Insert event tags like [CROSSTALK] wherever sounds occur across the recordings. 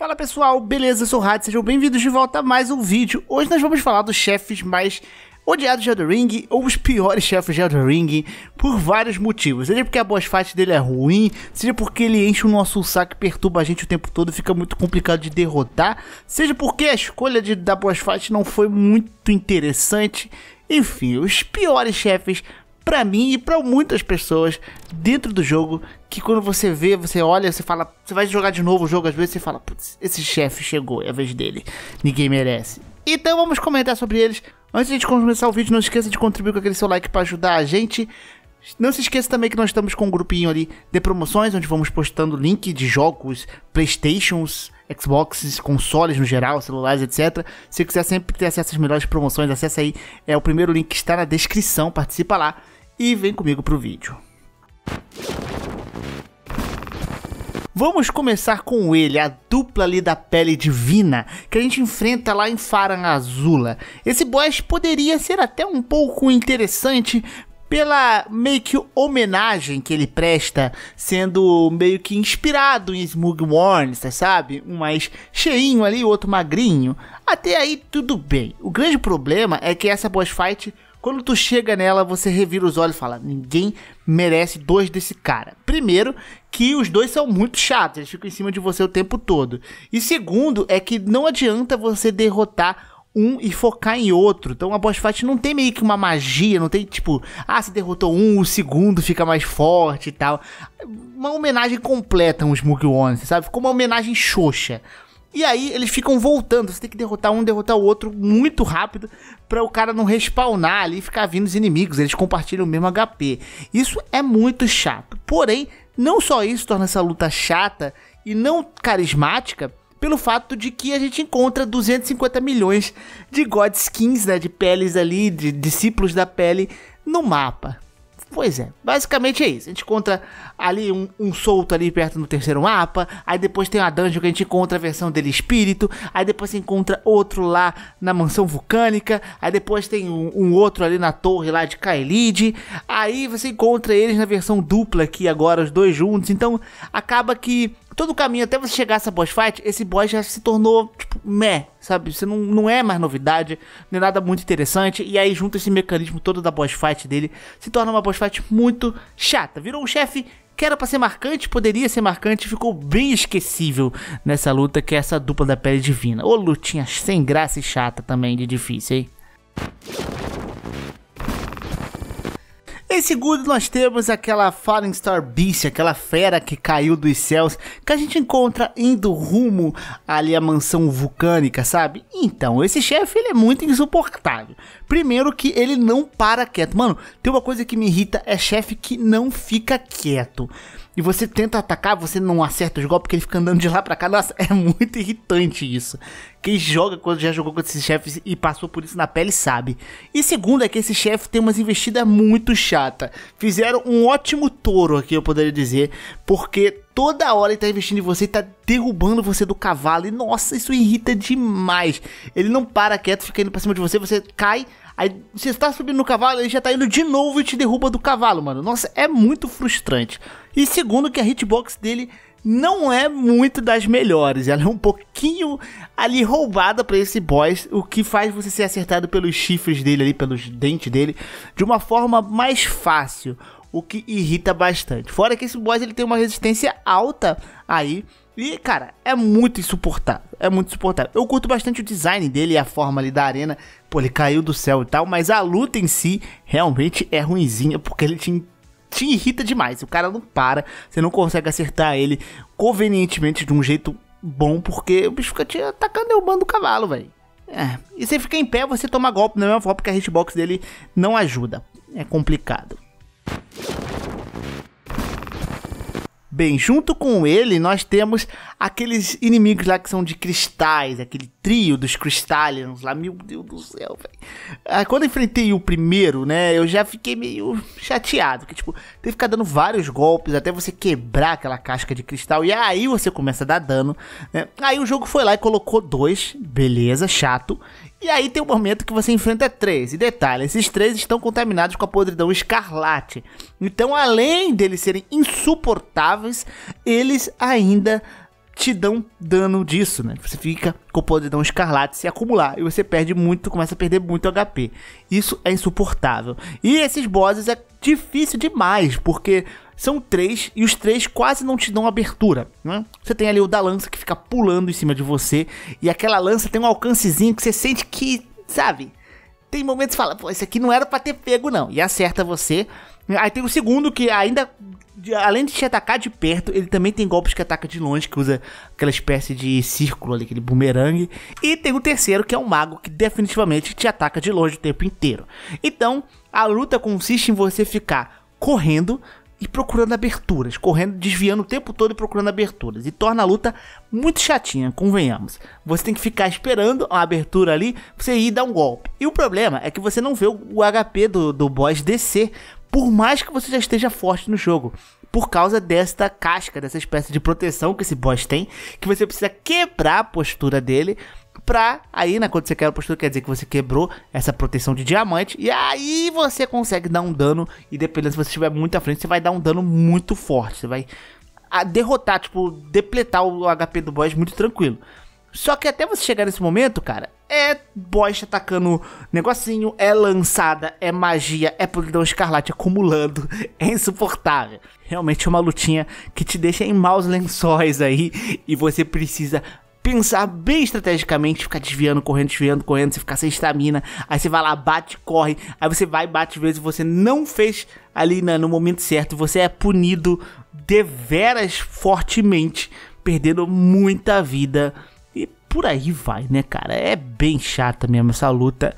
Fala pessoal, beleza? Eu sou o Rádio, sejam bem-vindos de volta a mais um vídeo. Hoje nós vamos falar dos chefes mais odiados de Elden Ring ou os piores chefes de Elden Ring por vários motivos. Seja porque a boss fight dele é ruim, seja porque ele enche o nosso saco e perturba a gente o tempo todo, fica muito complicado de derrotar, seja porque a escolha de, da boss fight não foi muito interessante. Enfim, os piores chefes para mim e para muitas pessoas dentro do jogo que quando você vê, você olha, você fala, você vai jogar de novo o jogo, às vezes você fala, putz, esse chefe chegou, é a vez dele, ninguém merece. Então vamos comentar sobre eles. Antes de começar o vídeo, não esqueça de contribuir com aquele seu like para ajudar a gente. Não se esqueça também que nós estamos com um grupinho ali de promoções, onde vamos postando link de jogos, Playstations, Xboxes, consoles no geral, celulares, etc. Se quiser sempre ter acesso às melhores promoções, acessa aí. É o primeiro link que está na descrição, participa lá e vem comigo pro vídeo. Vamos começar com ele, a dupla ali da pele divina que a gente enfrenta lá em Faran Azula. Esse boss poderia ser até um pouco interessante, pela meio que homenagem que ele presta, sendo meio que inspirado em Smug você tá, sabe? Um mais cheinho ali, o outro magrinho. Até aí tudo bem. O grande problema é que essa boss fight, quando tu chega nela, você revira os olhos e fala: ninguém merece dois desse cara. Primeiro, que os dois são muito chatos, eles ficam em cima de você o tempo todo. E segundo, é que não adianta você derrotar um e focar em outro. Então a boss fight não tem meio que uma magia, não tem tipo, ah, se derrotou um, o segundo fica mais forte e tal. Uma homenagem completa um Smoke One, sabe? Ficou uma homenagem xoxa. E aí eles ficam voltando, você tem que derrotar um, derrotar o outro muito rápido para o cara não respawnar ali e ficar vindo os inimigos, eles compartilham o mesmo HP. Isso é muito chato. Porém, não só isso torna essa luta chata e não carismática, pelo fato de que a gente encontra 250 milhões de God Skins, né, de peles ali, de discípulos da pele, no mapa. Pois é, basicamente é isso. A gente encontra ali um, um, solto ali perto no terceiro mapa. Aí depois tem uma dungeon que a gente encontra a versão dele espírito. Aí depois você encontra outro lá na mansão vulcânica. Aí depois tem um, um outro ali na torre lá de Kaelid. Aí você encontra eles na versão dupla aqui agora, os dois juntos. Então acaba que todo o caminho até você chegar a essa boss fight, esse boss já se tornou, tipo, meh, sabe? Você não, não é mais novidade, nem é nada muito interessante. E aí, junto esse mecanismo todo da boss fight dele, se torna uma boss fight muito chata. Virou um chefe que era pra ser marcante, poderia ser marcante, ficou bem esquecível nessa luta, que é essa dupla da pele divina. Ô, lutinha sem graça e chata também, de difícil, hein? Em segundo, nós temos aquela Fallen Star Beast, aquela fera que caiu dos céus, que a gente encontra indo rumo ali à mansão vulcânica, sabe? Então, esse chefe ele é muito insuportável. Primeiro que ele não para quieto. Mano, tem uma coisa que me irrita, é chefe que não fica quieto e você tenta atacar, você não acerta os golpes porque ele fica andando de lá pra cá. Nossa, é muito irritante isso. Quem joga quando já jogou contra esses chefes e passou por isso na pele sabe. E segundo é que esse chefe tem umas investidas muito chata. Fizeram um ótimo touro aqui, eu poderia dizer, porque toda hora ele tá investindo em você e tá derrubando você do cavalo. E nossa, isso irrita demais. Ele não para quieto, fica indo pra cima de você, você cai, Aí você está subindo no cavalo, ele já tá indo de novo e te derruba do cavalo, mano. Nossa, é muito frustrante. E segundo, que a hitbox dele não é muito das melhores. Ela é um pouquinho ali roubada para esse boss, o que faz você ser acertado pelos chifres dele ali, pelos dentes dele, de uma forma mais fácil, o que irrita bastante. Fora que esse boss ele tem uma resistência alta aí e, cara, é muito insuportável. É muito insuportável. Eu curto bastante o design dele e a forma ali da arena. Pô, ele caiu do céu e tal, mas a luta em si realmente é ruimzinha. porque ele te te irrita demais. O cara não para, você não consegue acertar ele convenientemente de um jeito bom, porque o bicho fica te atacando e é o cavalo, velho. É. E você fica em pé, você toma golpe na mesma forma, porque a hitbox dele não ajuda. É complicado. bem, junto com ele nós temos aqueles inimigos lá que são de cristais, aquele trio dos Crystallians lá, meu Deus do céu, velho. Ah, quando eu enfrentei o primeiro, né, eu já fiquei meio chateado, que tipo, tem que ficar dando vários golpes até você quebrar aquela casca de cristal, e aí você começa a dar dano, né. Aí o jogo foi lá e colocou dois, beleza, chato, e aí tem um momento que você enfrenta três. E detalhe, esses três estão contaminados com a podridão escarlate. Então, além deles serem insuportáveis, eles ainda te dão dano disso, né? Você fica com o podridão escarlate se acumular e você perde muito, começa a perder muito HP. Isso é insuportável. E esses bosses é difícil demais, porque são três e os três quase não te dão abertura. Né? Você tem ali o da lança que fica pulando em cima de você e aquela lança tem um alcancezinho que você sente que, sabe, tem momentos que fala, pô, esse aqui não era pra ter pego, não. E acerta você. Aí tem o segundo que ainda. Além de te atacar de perto, ele também tem golpes que ataca de longe, que usa aquela espécie de círculo ali, aquele bumerangue. E tem o terceiro, que é um mago que definitivamente te ataca de longe o tempo inteiro. Então, a luta consiste em você ficar correndo, e procurando aberturas, correndo, desviando o tempo todo e procurando aberturas. E torna a luta muito chatinha, convenhamos. Você tem que ficar esperando a abertura ali pra você ir dar um golpe. E o problema é que você não vê o HP do, do boss descer, por mais que você já esteja forte no jogo. Por causa desta casca, dessa espécie de proteção que esse boss tem, que você precisa quebrar a postura dele pra. Aí, né, quando você quebra a postura, quer dizer que você quebrou essa proteção de diamante. E aí você consegue dar um dano. E dependendo se você estiver muito à frente, você vai dar um dano muito forte. Você vai derrotar, tipo, depletar o HP do boss muito tranquilo. Só que até você chegar nesse momento, cara, é boss atacando negocinho, é lançada, é magia, é podridão escarlate acumulando, [LAUGHS] é insuportável. Realmente é uma lutinha que te deixa em maus lençóis aí e você precisa pensar bem estrategicamente, ficar desviando, correndo, desviando, correndo, você ficar sem estamina, aí você vai lá, bate, corre, aí você vai, bate vezes você não fez ali né, no momento certo, você é punido deveras fortemente, perdendo muita vida. E por aí vai, né, cara? É bem chata mesmo essa luta.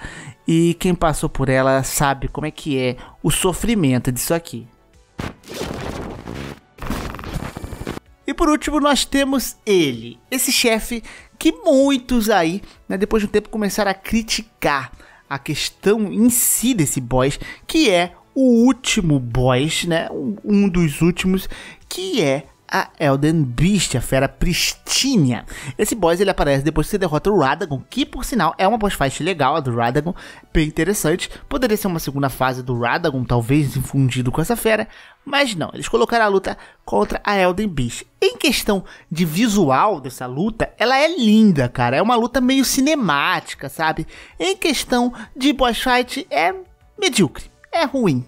E quem passou por ela sabe como é que é o sofrimento disso aqui. E por último, nós temos ele, esse chefe que muitos aí, né, depois de um tempo, começaram a criticar a questão em si desse boss, que é o último boss, né, um dos últimos, que é a Elden Beast, a fera pristinha. Esse boss ele aparece depois que você derrota o Radagon, que por sinal é uma boss fight legal, a do Radagon, bem interessante. Poderia ser uma segunda fase do Radagon, talvez infundido com essa fera, mas não, eles colocaram a luta contra a Elden Beast. Em questão de visual dessa luta, ela é linda, cara. É uma luta meio cinemática, sabe? Em questão de boss fight, é medíocre, é ruim,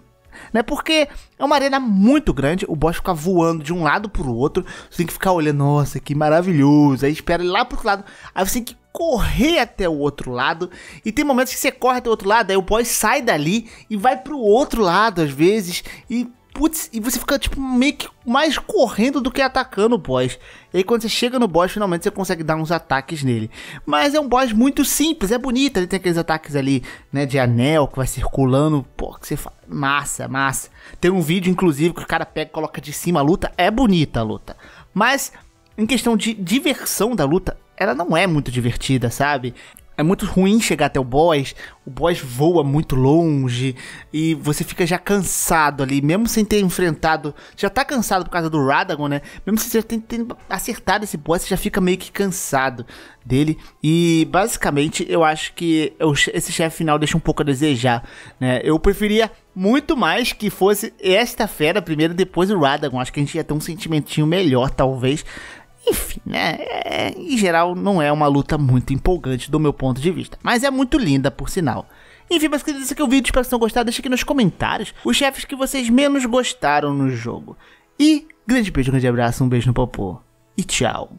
né? Porque é uma arena muito grande, o boss fica voando de um lado pro outro, você tem que ficar olhando, nossa, que maravilhoso. Aí espera ele lá pro outro lado, aí você tem que correr até o outro lado. E tem momentos que você corre até o outro lado, aí o boss sai dali e vai pro outro lado às vezes e Putz, e você fica, tipo, meio que mais correndo do que atacando o boss. E aí, quando você chega no boss, finalmente você consegue dar uns ataques nele. Mas é um boss muito simples, é bonito. Ele tem aqueles ataques ali, né, de anel que vai circulando. Pô, que você fala. Massa, massa. Tem um vídeo, inclusive, que o cara pega coloca de cima a luta. É bonita a luta. Mas, em questão de diversão da luta, ela não é muito divertida, sabe? é muito ruim chegar até o boss, o boss voa muito longe e você fica já cansado ali, mesmo sem ter enfrentado, já tá cansado por causa do Radagon, né? Mesmo sem ter, ter acertado esse boss, você já fica meio que cansado dele e basicamente eu acho que eu, esse chefe final deixa um pouco a desejar, né? Eu preferia muito mais que fosse esta fera primeiro depois o Radagon, acho que a gente ia ter um sentimentinho melhor talvez, enfim, né? É, em geral, não é uma luta muito empolgante do meu ponto de vista. Mas é muito linda, por sinal. Enfim, mas queridos, esse aqui é o vídeo. Espero que vocês tenham gostado. Deixa aqui nos comentários os chefes que vocês menos gostaram no jogo. E grande beijo, grande abraço, um beijo no popô. E tchau.